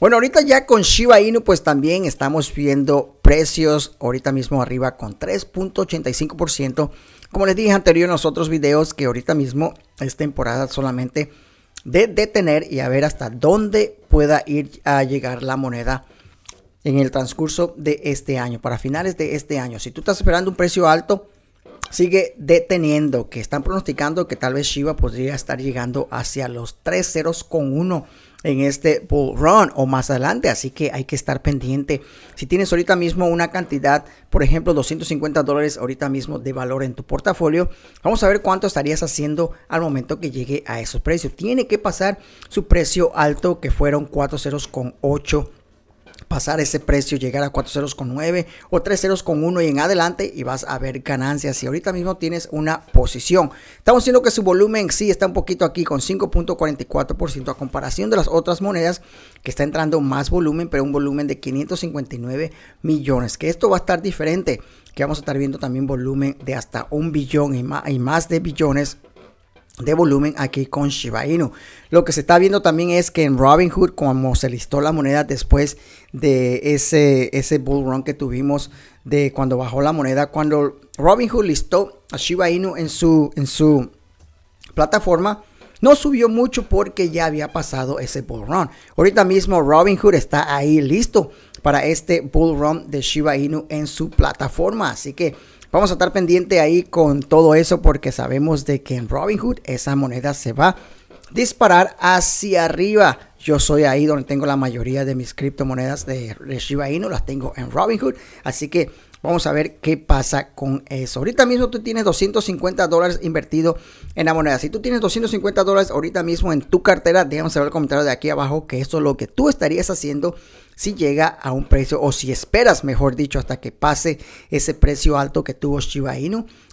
Bueno, ahorita ya con Shiba Inu pues también estamos viendo precios ahorita mismo arriba con 3.85%. Como les dije anterior en los otros videos que ahorita mismo es temporada solamente de detener y a ver hasta dónde pueda ir a llegar la moneda en el transcurso de este año, para finales de este año. Si tú estás esperando un precio alto, sigue deteniendo, que están pronosticando que tal vez Shiba podría estar llegando hacia los 3.01$. con en este bull run o más adelante, así que hay que estar pendiente. Si tienes ahorita mismo una cantidad, por ejemplo, 250 dólares ahorita mismo de valor en tu portafolio, vamos a ver cuánto estarías haciendo al momento que llegue a esos precios. Tiene que pasar su precio alto que fueron $4.08. con pasar ese precio, llegar a 4 con 9 o 3 ceros con y en adelante y vas a ver ganancias. Si ahorita mismo tienes una posición, estamos viendo que su volumen sí está un poquito aquí con 5.44% a comparación de las otras monedas que está entrando más volumen, pero un volumen de 559 millones, que esto va a estar diferente, que vamos a estar viendo también volumen de hasta un billón y y más de billones de volumen aquí con Shiba Inu. Lo que se está viendo también es que en Robinhood, como se listó la moneda después de ese, ese bull run que tuvimos de cuando bajó la moneda, cuando Robinhood listó a Shiba Inu en su, en su plataforma, no subió mucho porque ya había pasado ese bull run. Ahorita mismo Robinhood está ahí listo para este bull run de Shiba Inu en su plataforma. Así que Vamos a estar pendiente ahí con todo eso porque sabemos de que en Robinhood esa moneda se va a disparar hacia arriba. Yo soy ahí donde tengo la mayoría de mis criptomonedas de, Shiba Inu, las tengo en Robinhood, así que Vamos a ver qué pasa con eso. Ahorita mismo tú tienes 250 dólares invertido en la moneda. Si tú tienes 250 dólares ahorita mismo en tu cartera, déjame saber el comentario de aquí abajo que eso es lo que tú estarías haciendo si llega a un precio o si esperas, mejor dicho, hasta que pase ese precio alto que tuvo Shiba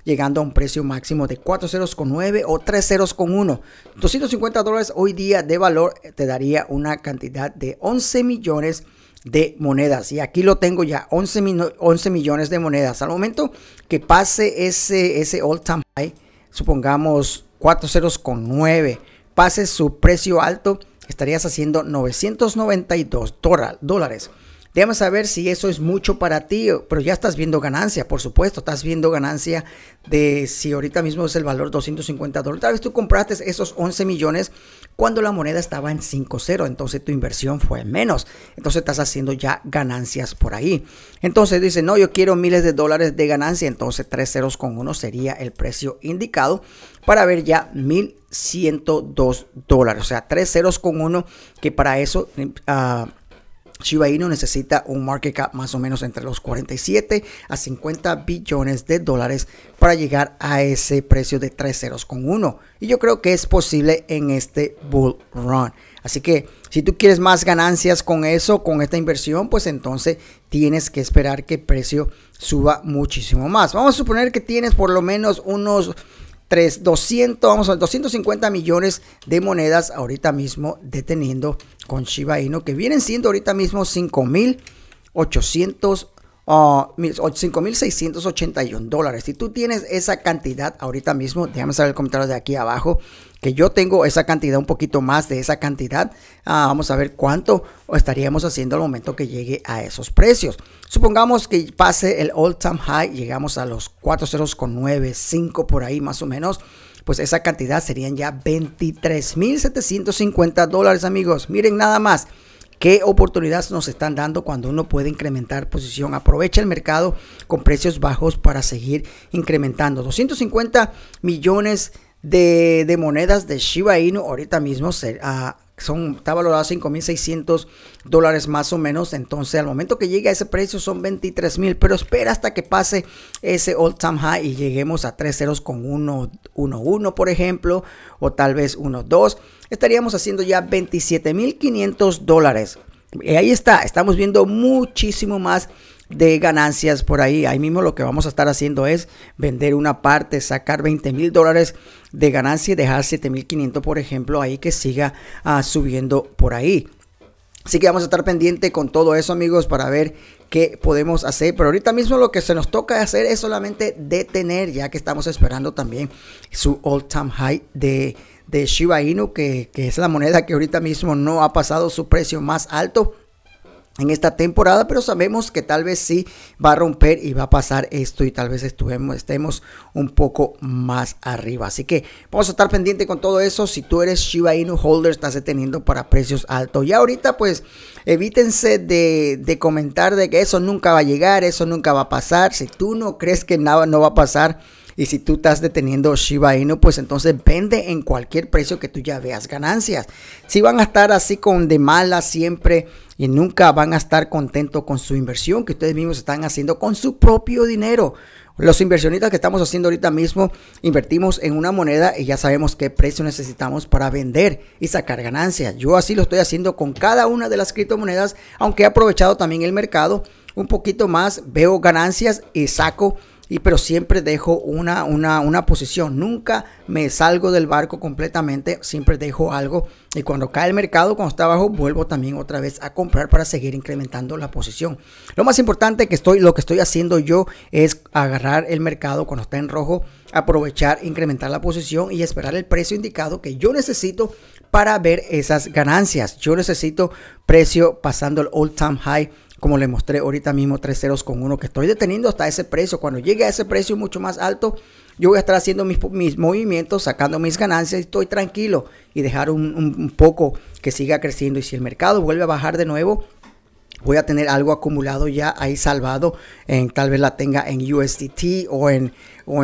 llegando a un precio máximo de $40,9 o 3 ceros 250 dólares hoy día de valor eh, te daría una cantidad de 11 millones de monedas. Y aquí lo tengo ya, 11, millones de monedas. Al momento que pase ese, ese all time high, supongamos 4 ceros con 9, pase su precio alto, estarías haciendo 992 dólares. Déjame saber si eso es mucho para ti, pero ya estás viendo ganancia, por supuesto, estás viendo ganancia de si ahorita mismo es el valor 250 dólares. Tal vez tú compraste esos 11 millones cuando la moneda estaba en 5-0. entonces tu inversión fue menos. Entonces estás haciendo ya ganancias por ahí. Entonces dice, no, yo quiero miles de dólares de ganancia, entonces 3 ceros con 1 sería el precio indicado para ver ya 1.102 dólares. O sea, 3 ceros con 1, que para eso... Ah, Shiba Inu necesita un market cap más o menos entre los 47 a 50 billones de dólares para llegar a ese precio de 3 ceros con 1. Y yo creo que es posible en este bull run. Así que si tú quieres más ganancias con eso, con esta inversión, pues entonces tienes que esperar que el precio suba muchísimo más. Vamos a suponer que tienes por lo menos unos 3, 200, vamos a 250 millones de monedas ahorita mismo deteniendo con Shiba Inu, que vienen siendo ahorita mismo 5,800 5.681 ah, dólares. Si tú tienes esa cantidad ahorita mismo, déjame saber el comentario de aquí abajo, que yo tengo esa cantidad, un poquito más de esa cantidad. Ah, vamos a ver cuánto estaríamos haciendo al momento que llegue a esos precios. Supongamos que pase el all time high, llegamos a los 4.095 por ahí más o menos pues esa cantidad serían ya 23.750 dólares, amigos. Miren nada más qué oportunidades nos están dando cuando uno puede incrementar posición. Aprovecha el mercado con precios bajos para seguir incrementando. 250 millones de, monedas de Shiba Inu ahorita mismo ah, son, está valorado a 5.600 dólares más o menos. Entonces, al momento que llegue a ese precio son 23.000. Pero espera hasta que pase ese all time high y lleguemos a 3 ceros con 1.1, por ejemplo, o tal vez 1.2. Estaríamos haciendo ya 27.500 dólares. Y ahí está, estamos viendo muchísimo más de ganancias por ahí. Ahí mismo lo que vamos a estar haciendo es vender una parte, sacar 20 mil dólares de ganancia y dejar 7.500, por ejemplo, ahí que siga ah, subiendo por ahí. Así que vamos a estar pendiente con todo eso, amigos, para ver qué podemos hacer. Pero ahorita mismo lo que se nos toca hacer es solamente detener, ya que estamos esperando también su all-time high de, Shiba Inu, que, que es la moneda que ahorita mismo no ha pasado su precio más alto en esta temporada, pero sabemos que tal vez sí va a romper y va a pasar esto y tal vez estemos un poco más arriba. Así que vamos a estar pendiente con todo eso. Si tú eres Shiba Inu Holder, estás deteniendo para precios altos. Y ahorita pues evítense de, comentar de que eso nunca va a llegar, eso nunca va a pasar. Si tú no crees que nada no va a pasar, y si tú estás deteniendo Shiba Inu, pues entonces vende en cualquier precio que tú ya veas ganancias. Si van a estar así con de mala siempre y nunca van a estar contentos con su inversión que ustedes mismos están haciendo con su propio dinero. Los inversionistas que estamos haciendo ahorita mismo invertimos en una moneda y ya sabemos qué precio necesitamos para vender y sacar ganancias. Yo así lo estoy haciendo con cada una de las criptomonedas, aunque he aprovechado también el mercado un poquito más, veo ganancias y saco y pero siempre dejo una, una, una posición, nunca me salgo del barco completamente, siempre dejo algo y cuando cae el mercado, cuando está abajo, vuelvo también otra vez a comprar para seguir incrementando la posición. Lo más importante que estoy, lo que estoy haciendo yo es agarrar el mercado cuando está en rojo, aprovechar, incrementar la posición y esperar el precio indicado que yo necesito para ver esas ganancias. Yo necesito precio pasando el all time high como le mostré ahorita mismo, tres ceros con uno, que estoy deteniendo hasta ese precio. Cuando llegue a ese precio mucho más alto, yo voy a estar haciendo mis, movimientos, sacando mis ganancias, y estoy tranquilo y dejar un poco que siga creciendo. Y si el mercado vuelve a bajar de nuevo, voy a tener algo acumulado ya ahí salvado. En, tal vez la tenga en USDT o en, o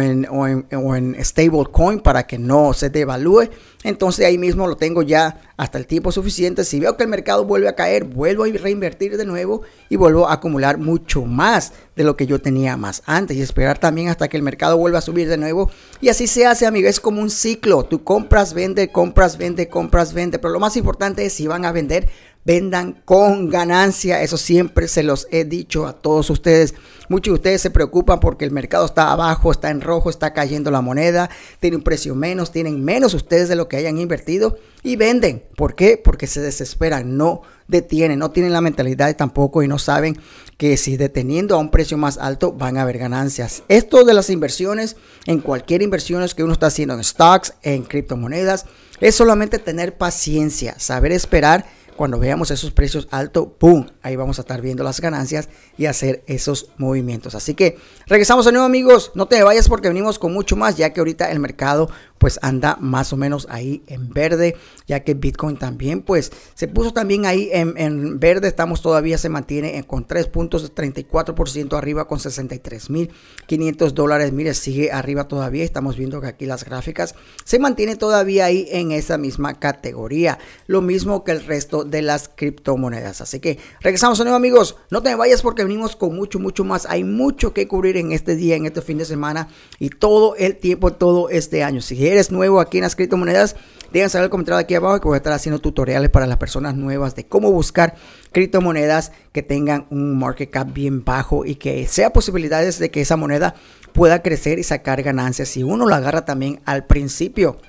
en, stablecoin para que no se devalúe. Entonces ahí mismo lo tengo ya hasta el tiempo suficiente. Si veo que el mercado vuelve a caer, vuelvo a reinvertir de nuevo y vuelvo a acumular mucho más de lo que yo tenía más antes y esperar también hasta que el mercado vuelva a subir de nuevo. Y así se hace, amigo. Es como un ciclo. Tú compras, vende, compras, vende, compras, vende. Pero lo más importante es si van a vender vendan con ganancia. Eso siempre se los he dicho a todos ustedes. Muchos de ustedes se preocupan porque el mercado está abajo, está en rojo, está cayendo la moneda, tiene un precio menos, tienen menos ustedes de lo que hayan invertido y venden. ¿Por qué? Porque se desesperan, no detienen, no tienen la mentalidad tampoco y no saben que si deteniendo a un precio más alto van a haber ganancias. Esto de las inversiones, en cualquier inversión que uno está haciendo en stocks, en criptomonedas, es solamente tener paciencia, saber esperar cuando veamos esos precios altos, ¡pum! Ahí vamos a estar viendo las ganancias y hacer esos movimientos. Así que regresamos de nuevo amigos. No te vayas porque venimos con mucho más ya que ahorita el mercado pues anda más o menos ahí en verde. Ya que Bitcoin también pues se puso también ahí en, verde. Estamos todavía se mantiene con 3.34% arriba con 63.500 dólares. Mire, sigue arriba todavía. Estamos viendo que aquí las gráficas se mantiene todavía ahí en esa misma categoría. Lo mismo que el resto de las criptomonedas. Así que regresamos a nuevo amigos, no te vayas porque venimos con mucho, mucho más. Hay mucho que cubrir en este día, en este fin de semana y todo el tiempo, todo este año. Si eres nuevo aquí en las criptomonedas, Déjense saber el comentario aquí abajo que voy a estar haciendo tutoriales para las personas nuevas de cómo buscar criptomonedas que tengan un market cap bien bajo y que sea posibilidades de que esa moneda pueda crecer y sacar ganancias si uno la agarra también al principio.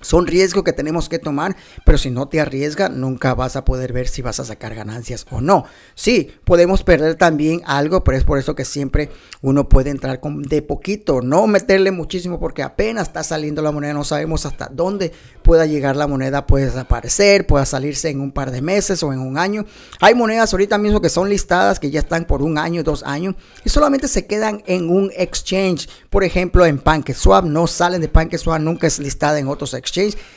Son riesgos que tenemos que tomar, pero si no te arriesgas, nunca vas a poder ver si vas a sacar ganancias o no. Sí, podemos perder también algo, pero es por eso que siempre uno puede entrar con de poquito, no meterle muchísimo porque apenas está saliendo la moneda, no sabemos hasta dónde pueda llegar la moneda, puede desaparecer, pueda salirse en un par de meses o en un año. Hay monedas ahorita mismo que son listadas, que ya están por un año, dos años, y solamente se quedan en un exchange. Por ejemplo, en PancakeSwap, no salen de PancakeSwap, nunca es listada en otros exchanges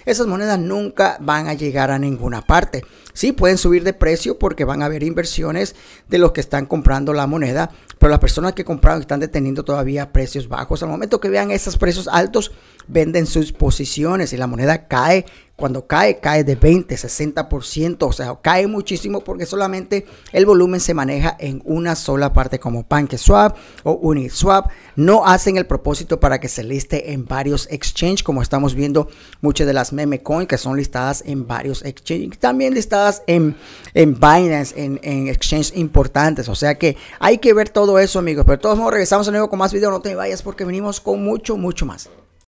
esas monedas nunca van a llegar a ninguna parte. Sí, pueden subir de precio porque van a haber inversiones de los que están comprando la moneda, pero las personas que compraron están deteniendo todavía precios bajos. Al momento que vean esos precios altos, venden sus posiciones y la moneda cae. Cuando cae, cae de 20, 60%, o sea, cae muchísimo porque solamente el volumen se maneja en una sola parte como PancakeSwap o Uniswap. No hacen el propósito para que se liste en varios exchanges, como estamos viendo muchas de las meme coins que son listadas en varios exchanges. También listadas en, en Binance, en, en exchanges importantes. O sea que hay que ver todo eso, amigos. Pero de todos modos, regresamos de nuevo con más videos. No te vayas porque venimos con mucho, mucho más.